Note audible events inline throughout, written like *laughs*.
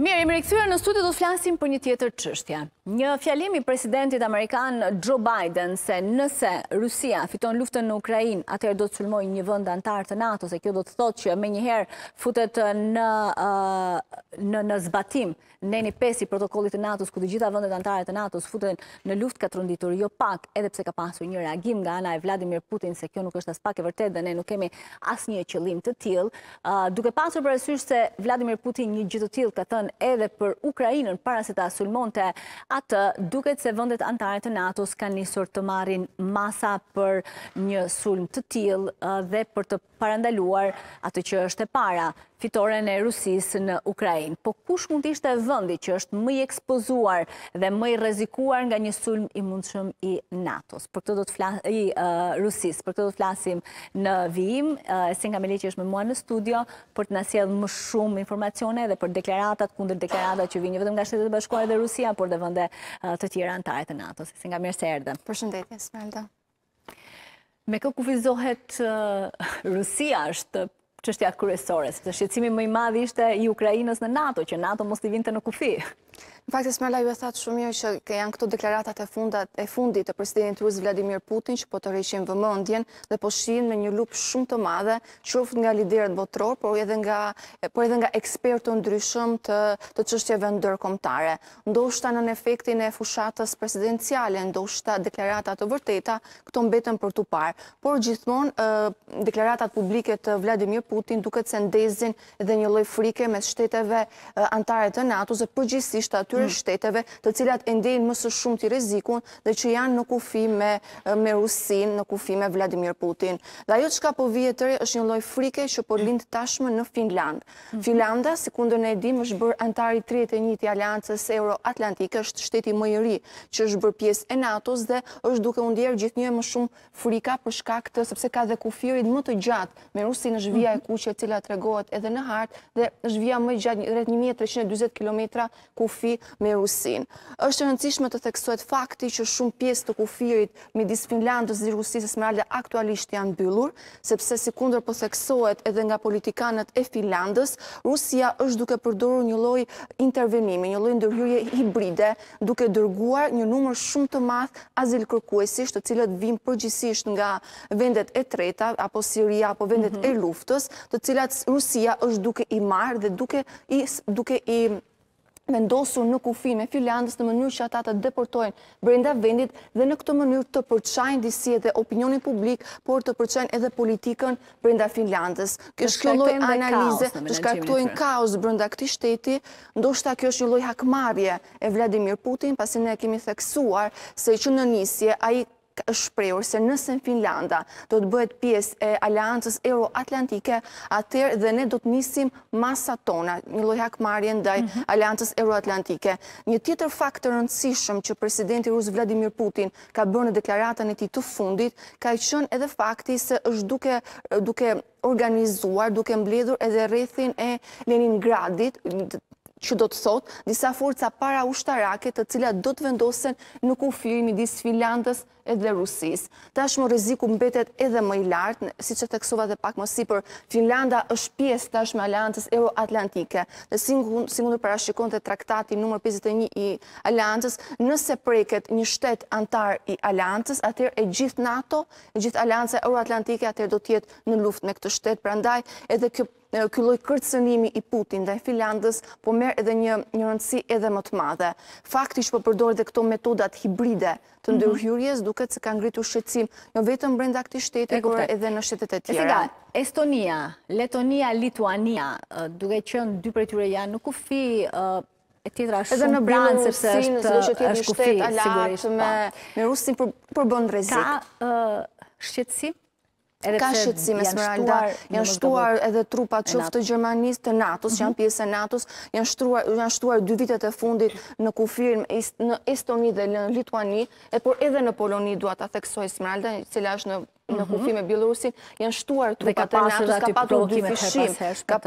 Mirë, i më rekëthyre në studi do të flasim për një tjetër qështja. Një fjalimi presidentit Amerikan Joe Biden se nëse Rusia fiton luftën në Ukrajin, atër do të sulmoj një vënd antarë të NATO, se kjo do të thot që me njëherë futet në zbatim një pesi protokollit të NATO-s, ku të gjitha vëndet antarë të NATO-s futet në luft ka të jo pak, edhe pse ka pasu një reagim nga Ana e Vladimir Putin, se kjo nuk është as pak e vërtet dhe ne nuk kemi as një qëlim të til, duke pasur për esysh se Vladimir Putin një gjithë të til ka atë duket se vëndet antarët të NATO-s kanë njësor të marin masa për një sulm të tilë uh, dhe për të parandaluar atë që është e para fitore në Rusisë në Ukrajin. Po kush mund ishte e vëndi që është mëj ekspozuar dhe mëj rezikuar nga një sulm i mundshëm i NATO-s? Për këtë do të flasim i Rusisë, për këtë do të flasim në vijim, e si nga me leqë është me mua në studio, për të nasjedhë më shumë informacione dhe për deklaratat, kundër deklaratat që vinjë vëdëm nga shtetet bashkuar dhe Rusia, por dhe vënde të tjera antarët e NATO-s. E si nga mirë se erdhe. Përshëndetje, Smelda. Me kë kufizohet Rusia është qështjat kërësore, se shqecimi mëj madhë ishte i Ukrajinës në NATO, që NATO mos të vinte në kufi. Në faktis, Merla, ju e thatë shumë mirë që janë këto deklaratat e fundit të presidenit të rusë Vladimir Putin që po të rishim vëmëndjen dhe po shqinë me një lupë shumë të madhe, qërëfët nga liderët botëror, por edhe nga ekspertën ndryshëm të qështjeve ndërkomtare. Ndoshta në efektin e fushatës presidenciale, ndoshta deklaratat të vërteta, këto mbetën për të parë. Por gjithmon, deklaratat publike të Vladimir Putin duke të sendezin dhe një loj frike me shteteve antare të NATO-ze, përgjithsisht aty për mhm. shteteve të cilat endejnë mësë shumë të rizikun dhe që janë në kufi me, me Rusin, në kufi me Vladimir Putin. Dhe ajo që ka po vjetër është një loj frike që po lindë tashmë në Finland. Mhm. Finlanda, si kundë në edhim, është bërë antari 31 të aliancës euro-atlantikë, është shteti më që është bërë pjesë e NATO-s dhe është duke undjerë gjithë një e më shumë frika për shkak të, sepse ka dhe kufirit më të gjatë me Rusin është via e mhm. kuqe cila të regohet edhe në hartë dhe është via më gjatë rrët 1320 km kufi me Rusin. Êshtë rëndësishme të theksojt fakti që shumë pjesë të kufirit me Finlandës dhe Rusisë e smeralde aktualisht janë byllur, sepse si kundër për po theksojt edhe nga politikanët e Finlandës, Rusia është duke përdoru një loj intervenimi, një loj ndërhyrje hibride, duke dërguar një numër shumë të math azil kërkuesisht të cilët vim përgjësisht nga vendet e treta, apo Siria, apo vendet e mhm. luftës, të cilat Rusia është duke i marë dhe duke i me ndosur në kufin e Finlandës në mënyrë që ata të deportojnë brenda vendit dhe në këtë mënyrë të përçajnë disi edhe opinionin publik, por të përçajnë edhe politikën brenda Finlandës. Kjo është kjo loj analize, të shkaktojnë kaos brenda këtij shteti, ndoshta kjo është një lloj hakmarrje e Vladimir Putin, pasi ne kemi theksuar se që në nisje ai është prejur se nëse në Finlanda do të bëhet pjes e aliancës euro-atlantike, atër dhe ne do të nisim masa tona, një lojhak marjen dhe mhm. aliancës euro-atlantike. Një tjetër faktor në që presidenti Rus Vladimir Putin ka bërë në deklaratën e ti të fundit, ka i qënë edhe fakti se është duke organizuar, duke mbledhur edhe rethin e Leningradit, që do të thot, disa forca para ushtarake të cilat do të vendosen në kufirimi disë Finlandës edhe Rusis. Ta është riziku mbetet edhe më i lartë, si që teksova dhe pak mësi, për Finlanda është pjesë ta është Euroatlantike. aliantës euroatlantike. Dhe singur parashikon të traktati nëmër 51 i aliantës, nëse preket një shtet antar i aliantës, atër e gjithë NATO, e gjithë aliantës euroatlantike, atër do tjetë në luft me këtë shtet, prandaj edhe kjo kylloj kërcenimi i Putin dhe Finlandës, po merë edhe një një rëndësi edhe më të madhe. Fakti që po përdojë dhe këto metodat hibride të mhm. ndërhyurjes, duke të se kanë ngritu shqecim në jo vetëm brenda këti shtetë, por kërë edhe në shtetet e tjera. E siga, Estonia, Letonia, Lituania, duke qënë dy për tyre janë, nuk u fi e tjetra shumë edhe në brenda rësin, në një shtetë alatë, me rusin përbënd rezik. Ka shqecim? Ka shqetsime së mhm. janë shtuar edhe trupat qëftë të Gjermanistë, të Natus, janë pjesë e Natus, janë shtuar dy vitet e fundit në kufirm në Estoni dhe në Lituani, e por edhe në Poloni duat a theksoj së mëralda, cila është në mhm. kufirm e Bielorusin, janë shtuar trupat e Natus, ka patur dy fishim, ka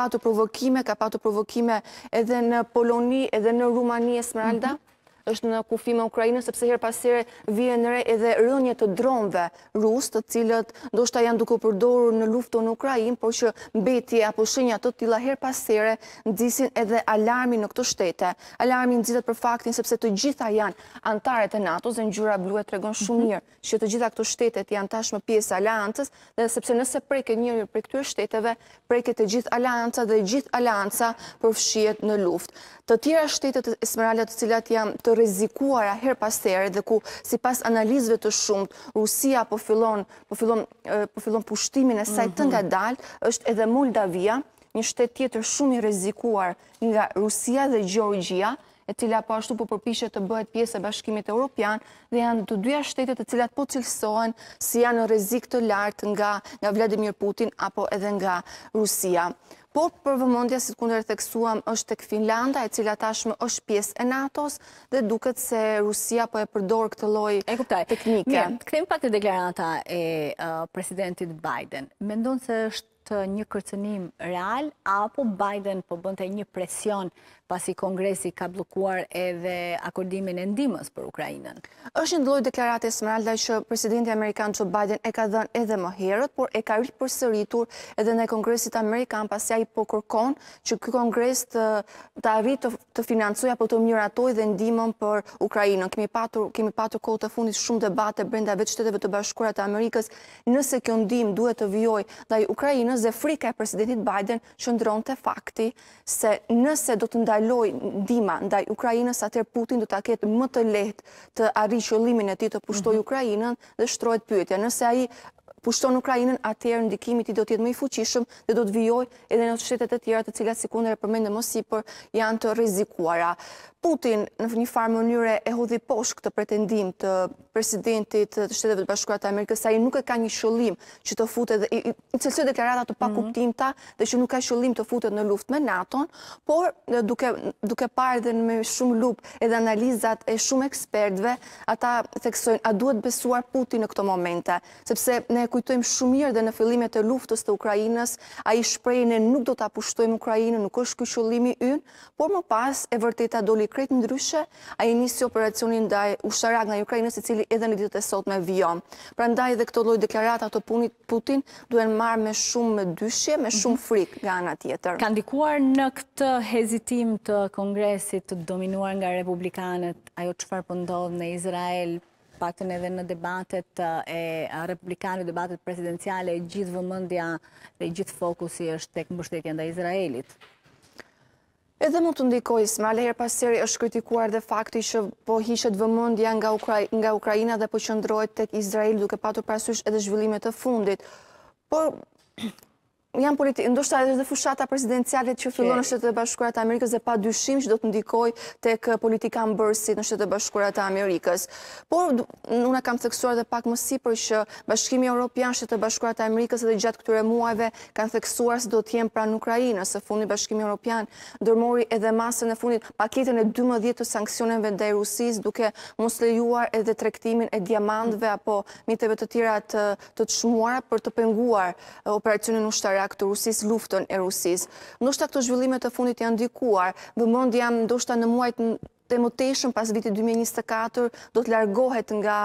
patur provokime, ka patur provokime edhe në Poloni, edhe në Rumani e së është në kufim e Ukrajinë, sepse her pasire vje nëre edhe rënje të dronve rusë të cilët do shta janë duke përdoru në luftu në Ukrajinë, por që mbetje apo shenja të tila her pasire në edhe alarmin në këto shtete. Alarmi në për faktin sepse të gjitha janë antare të NATO, zë në gjyra blu e tregon shumë njërë mhm. që të gjitha këto shtetet janë tashme pjesë aliancës, dhe sepse nëse preke njërë për këtyre shteteve, preke të gjithë alancëa dhe gjithë alancëa përfshiet në luft të tjera shtetet e smeralet të cilat janë të rezikuara her pasere dhe ku si pas analizve të shumët, Rusia po, po, po fillon pushtimin e sajtë të mhm. nga dalë, është edhe Moldavia, një shtet tjetër shumë i rezikuar nga Rusia dhe Gjorgia, e cila po ashtu po përpishet të bëhet pjesë e bashkimit e Europian, dhe janë të dyja shtetet e cilat po cilësohen si janë në rezik të lartë nga Vladimir Putin apo edhe nga Rusia. Por për vëmondja si të kunder theksuam është tek Finlanda, e cila tashmë është pjesë e NATO-s dhe duket se Rusia po e përdor këtë loj teknike. Këtemi pak të deklarata e presidentit Biden. Mendojnë se është një kërcenim real, apo Biden po bënte një presion pasi Kongresi ka blokuar edhe akordimin e ndimës për Ukrajinën. Êshtë në lojë deklarate Smeralda që presidenti Amerikan që Biden e ka dhën edhe më herët, por e ka rritë për sëritur edhe në Kongresit Amerikan pasi a i pokërkon që këj Kongres të arritë të financuja apo të mjëratoj dhe ndimën për Ukrajinën. Kemi patur kohë të fundit shumë debate brenda vetë shteteve të bashkurat e Amerikës nëse kjo ndimë duhet të vjoj dhe Ukrajinës dhe frika e presidentit Biden që ndronë të fakti se nëse do të nd ndaloj ndima ndaj Ukrajinës, atër Putin du të aketë më të lehtë të arri qëllimin e ti të pushtoj mhm. Ukrajinën dhe shtrojt pyetja. Nëse aji pushton Ukrajinën, atëherë ndikimi i do të jetë më i fuqishëm dhe do të vijojë edhe në shtetet e tjera të cilat sikundër e përmendëm më sipër janë të rrezikuara. Putin në një farë mënyre e hodhi poshtë këtë pretendim të presidentit të Shteteve të Bashkuara të Amerikës, i nuk e ka një shëllim që të futet dhe i cilësoj deklarata të pakuptimta mm dhe që nuk ka shëllim të futet në luftë me NATO, por duke duke parë dhe në shumë lup edhe analizat e shumë ekspertëve, ata theksojnë a duhet besuar Putin në këto momente, sepse ne kujtojmë shumë mirë dhe në fillimet e luftës të Ukrajinës, a i shprejnë e nuk do të apushtojmë Ukrajinë, nuk është këshullimi ynë, por më pas e vërteta doli krejt në dryshe, a i njësi operacionin daj usharak nga Ukrajinës e cili edhe në ditët e sot me vion. Pra ndaj dhe këto loj deklarata të punit Putin duen marë me shumë me dyshje, me shumë mhm. frikë nga nga tjetër. Kanë dikuar në këtë hezitim të kongresit të dominuar nga republikanët, ajo qëfar pëndodhë po në Izrael paktën edhe në debatet e republikanit, debatet presidenciale, gjithë vëmëndja dhe gjithë fokusi është tek mbështetja dhe Izraelit. Edhe mund të ndikoj, Smarle, her pasëri është kritikuar dhe fakti që po hishet vëmëndja nga Ukrajina dhe po qëndrojt tek Izrael duke patur parasysh edhe zhvillimet të fundit. Por, Janë politikë, ndoshta edhe dhe fushata prezidencialit që fillon në shtetë e bashkurat e Amerikës dhe pa dyshim që do të ndikoj të kë politika më bërësit në shtetë e bashkurat e Amerikës. Por, unë kam theksuar dhe pak mësi për që bashkimi Europian, shtetë e bashkurat e Amerikës edhe gjatë këture muajve kanë theksuar se do t'jem pra në Ukrajinë, se fundi bashkimi Europian dërmori edhe masën e fundit paketën e 12 të sankcionenve dhe i Rusis duke mos lejuar edhe trektimin e diamantve apo miteve të tira të të shmuara për të penguar operacionin ushtara Irak Rusis, luftën e Rusis. Nështë këto zhvillimet të fundit janë dikuar, mund jam ndoshta në muajt të emoteshëm pas vitit 2024, do të largohet nga,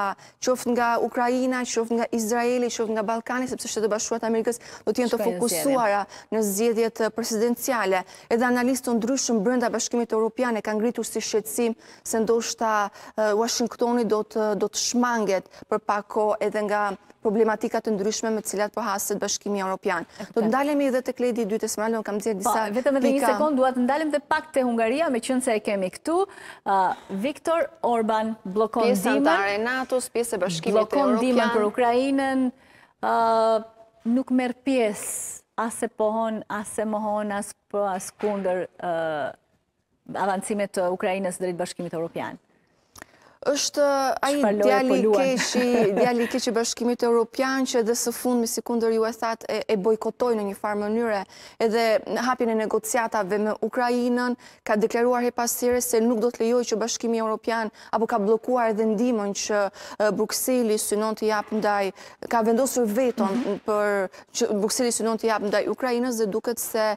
qoftë nga Ukrajina, qoftë nga Izraeli, qoftë nga Balkani, sepse shtetë bashkuat Amerikës do të jenë të fokusuara në zjedjet eh, presidenciale. Edhe analistë të ndryshëm brënda bashkimit e Europiane kanë gritur si shqetsim se ndoshta eh, Washingtoni do të shmanget për pako edhe nga problematikat të ndryshme me cilat po hasët bashkimi Europian. Do të ndalemi dhe të kledi i dytës mëllë, në kam dhjetë po, disa pika. Vetëm edhe një sekund, duat të ndalem dhe pak të Hungaria, me qënë se e kemi këtu, Viktor Orban blokon dimën. Pjesë antare NATO, pjesë e bashkimit Europian. Blokon dimën për Ukrajinën, nuk merë pjesë, asë pohon, asë mohon, asë për po, asë kunder avancimet të Ukrajinës dhe rritë bashkimit Europianë është aji djali keqë i *laughs* bashkimit e Europian që edhe së fund me sekunder ju e thatë e bojkotoj në një farë mënyre edhe në hapjën e negociatave me Ukrajinën ka deklaruar he pasire se nuk do të lejoj që bashkimi e Europian apo ka blokuar edhe ndimon që Bruxelli synon të jap ndaj ka vendosur veton mhm. për që Bruxelli synon të jap ndaj Ukrajinës dhe duket se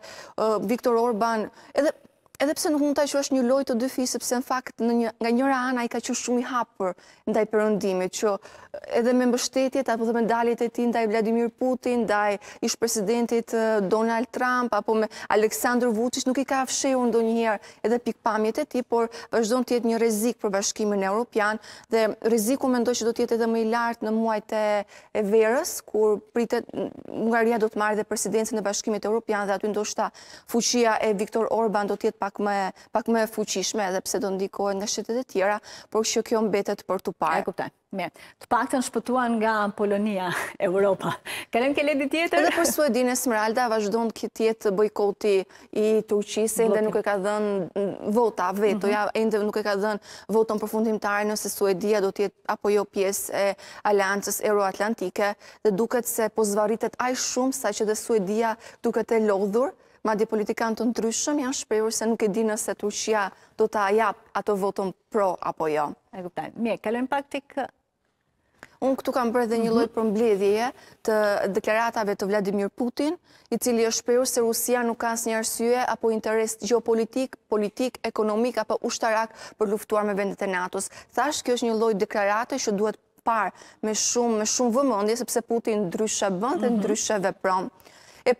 Viktor Orban edhe Edhe pse nuk mund që është një lojë të fisë, sepse në fakt në një nga njëra ana i ka qenë shumë i hapur ndaj perëndimit që eh, edhe me mbështetjet apo dhe me daljet e tij ndaj Vladimir Putin ndaj ish presidentit Donald Trump apo me Aleksandr Vučić nuk i ka fshehur ndonjëherë edhe pikpamjet e tij por është në të jetë një rrezik për Bashkimin Evropian dhe rreziku mendoj që do të jetë edhe më i lartë në muajt e verës kur pritet Hungaria do të marrë dhe presidencën e Bashkimit Evropian dhe aty ndoshta fuqia e Viktor Orban do të jetë pak më fuqishme edhe pse do ndikohet nga shqytet e tjera, por që kjo mbetet për të parë. E kuptaj, mirë. Të pak të në shpëtuan nga Polonia, *laughs* Europa. Kalem ke ledi tjetër? Edhe për Suedinë e Smralda, vazhdo në këtë tjetë bojkoti i Turqisë, dhe nuk e ka dhenë vota veto, mhm. ja, ndë nuk e ka dhenë voton për nëse Suedia do tjetë apo jo pjesë e aliancës Euroatlantike, dhe duket se po zvaritet aj shumë sa që dhe Suedia duket e lodhur, ma di politikanë të ndryshëm janë shpejur se nuk e di nëse Turqia do të ajap ato votën pro apo jo. E kuptaj, mje, kellojnë pak të Unë këtu kam bërë dhe një mhm. lojtë për mbledhje të deklaratave të Vladimir Putin, i cili është përjur se Rusia nuk kanë së një arsye apo interes geopolitik, politik, ekonomik apo ushtarak për luftuar me vendet e NATO-s. Thashë kjo është një lojtë deklarate që duhet parë me shumë vëmëndje, sepse Putin ndryshë bëndë dhe mhm. ndryshëve vepronë e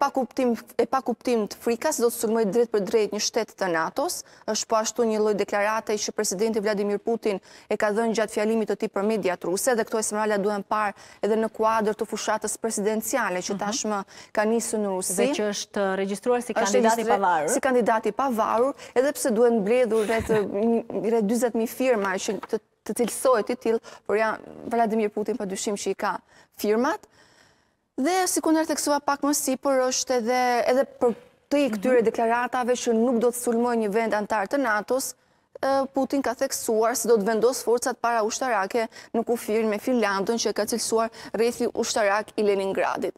pa kuptim të frikas, do të sulmoj drejt për drejt një shtetë të NATO-s, është po ashtu një loj deklarate i që presidenti Vladimir Putin e ka dhënë gjatë fjalimit të ti për mediat ruse, dhe këto e smrala duhen par edhe në kuadrë të fushatës presidenciale, që mhm. tashmë ka njësë në Rusi. Dhe që është uh, registruar si kandidati pavarur. Si kandidati pavarur, edhe pse duhen bledhur rrët 20.000 firma që të të cilësojt të tilë, për ja Vladimir Putin për dyshim që i ka firmat, Dhe si kunder të kësua pak më sipër është edhe edhe për të i këtyre mhm. deklaratave që nuk do të sulmoj një vend antarë të NATO-s, Putin ka theksuar se do të vendos forcat para ushtarake në kufirin me Finlandën që ka cilësuar rethi ushtarak i Leningradit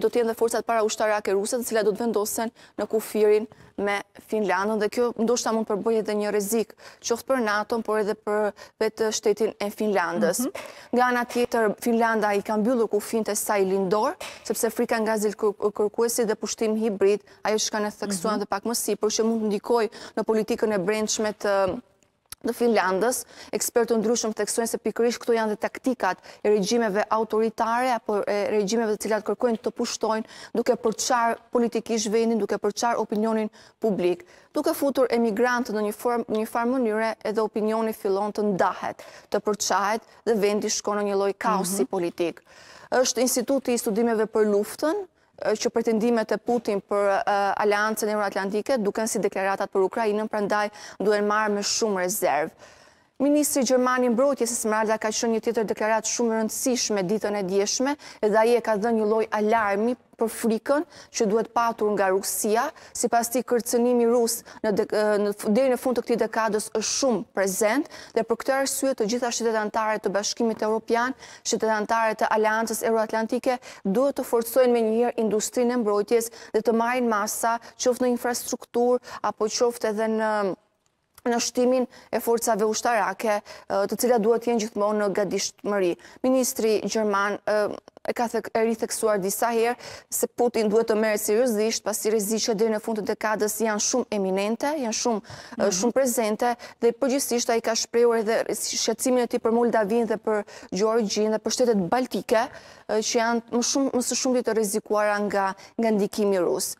do të jenë dhe forcat para ushtarake ruse të cilat do të vendosen në kufirin me Finlandën dhe kjo ndoshta mund përbëjë edhe një rrezik qoftë për NATO por edhe për vetë shtetin e Finlandës. Mhm. Nga ana tjetër Finlanda i ka mbyllur kufin të saj lindor, sepse frika nga azil kërkuesi dhe pushtimi hibrid, ajo që kanë theksuar mhm. dhe pak mësi, sipër që mund të ndikojë në politikën e brendshme të në Finlandës, ekspertë ndryshëm të se pikërish këto janë dhe taktikat e regjimeve autoritare, apo e regjimeve të cilat kërkojnë të pushtojnë duke përqarë politikish vendin, duke përqarë opinionin publik, duke futur emigrantë në një farë mënyre edhe opinioni fillon të ndahet, të përqahet dhe vendi shkonë një loj kaosi mhm. politik. Êshtë instituti i studimeve për luftën, që pretendimet e Putin për aliancën euroatlantike duken si deklaratat për Ukrajinën, prandaj duhen marrë me shumë rezervë. Ministri Gjermani Mbrojtjes Smralda ka qënë një tjetër deklarat shumë rëndësishme ditën e djeshme edhe aje ka dhe një loj alarmi për frikën që duhet patur nga Rusia, si pas ti kërcenimi rus dhe në fund të këti dekadës është shumë prezent, dhe për këtë arsye të gjitha shqitetantare të bashkimit e Europian, shqitetantare të Aleancës Euroatlantike, duhet të forcojnë me njëherë industrinë mbrojtjes dhe të marin masa, qoftë në infrastruktur, apo qoftë edhe në në shtimin e forcave ushtarake, të cila duhet jenë gjithmonë në gadisht mëri. Ministri Gjerman e ka e ritheksuar disa herë se Putin duhet të merë seriosisht, pasi rreziqet deri në fund të dekadës janë shumë eminente, janë shumë mhm. shumë prezente dhe përgjithsisht ai ka shprehur edhe shqetësimin e tij për Moldavin dhe për Gjorgin dhe për shtetet baltike që janë më shumë më së shumti të rrezikuara nga nga ndikimi rus.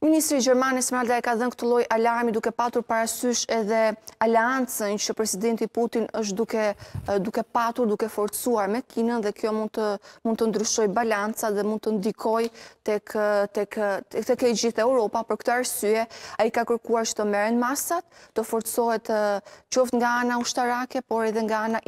Ministri Gjermanis Malda e ka dhenë këtë loj alarmi duke patur parasysh edhe aliancën që presidenti Putin është duke patur, duke forcuar me kinën dhe kjo mund të ndryshoj balanca dhe mund të ndikoj të kej gjithë Europa për këtë arsye. A i ka kërkuar që të meren masat, të forcohet qoft nga ana ushtarake, por edhe nga ana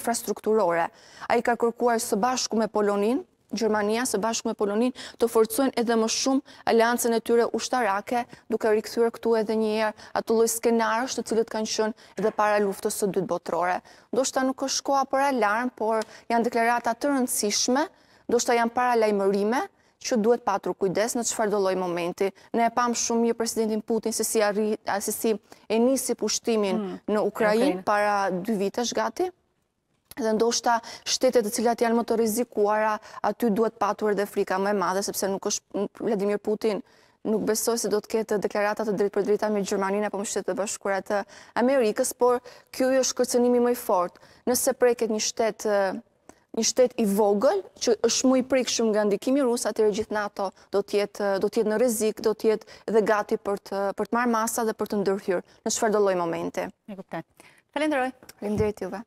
infrastrukturore. A i ka kërkuar së bashku me Polonin, Gjermania së bashkë me Polonin të forcojnë edhe më shumë aliancën e tyre ushtarake, duke rikëthyre këtu edhe njëherë atë lojë skenarës të cilët kanë shënë edhe para luftës së dytë botërore. Do shta nuk është koha për alarm, por janë deklarata të rëndësishme, do shta janë para lajmërime, që duhet patru kujdes në qëfar dolloj momenti. Ne e pam shumë një presidentin Putin se si e nisi pushtimin mm. në Ukrajin para dy vitesh gati, dhe ndoshta shtetet e cilat janë më të rizikuara, aty duhet patur edhe frika më e madhe, sepse nuk është Vladimir Putin nuk besoj se do të ketë deklaratat të drejtë për drejta me Gjermaninë, apo me shtetë të bashkurat të Amerikës, por kjo jo është kërcenimi më i fort. Nëse preket një shtetë një shtet i vogël, që është mu i prikë shumë nga ndikimi rusë, atër gjithë NATO do tjetë në rezik, do tjetë edhe gati për të marë masa dhe për të ndërhyrë në shfardoloj momente. Në kuptat. Falenderoj. Falenderoj t'ilve.